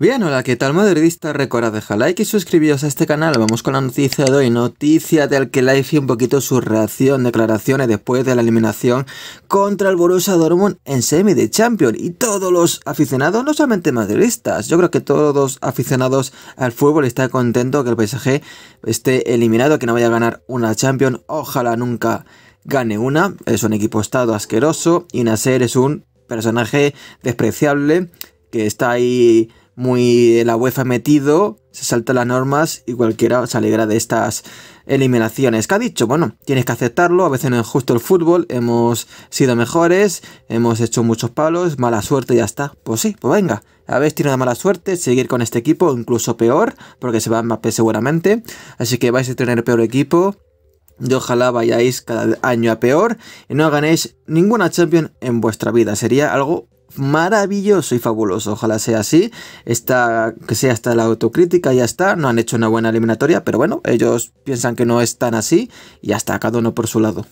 Bien, hola, ¿qué tal madridista? Recordad dejar like y suscribiros a este canal. Vamos con la noticia de hoy, noticia del que Life y un poquito su reacción, declaraciones después de la eliminación contra el Borussia Dortmund en semi de Champions. Y todos los aficionados, no solamente madridistas, yo creo que todos aficionados al fútbol están contentos que el PSG esté eliminado, que no vaya a ganar una Champions. Ojalá nunca gane una. Es un equipo estado asqueroso y Nasser es un personaje despreciable que está ahí muy la UEFA metido, se salta las normas y cualquiera se alegra de estas eliminaciones. ¿Qué ha dicho? Bueno, tienes que aceptarlo, a veces no es justo el fútbol, hemos sido mejores, hemos hecho muchos palos, mala suerte y ya está. Pues sí, pues venga, habéis tenido mala suerte, seguir con este equipo, incluso peor, porque se va más seguramente, así que vais a tener peor equipo, y ojalá vayáis cada año a peor y no ganéis ninguna Champion en vuestra vida. Sería algo maravilloso y fabuloso. Ojalá sea así. Está, que sea hasta la autocrítica, ya está. No han hecho una buena eliminatoria, pero bueno, ellos piensan que no es tan así y hasta cada uno por su lado.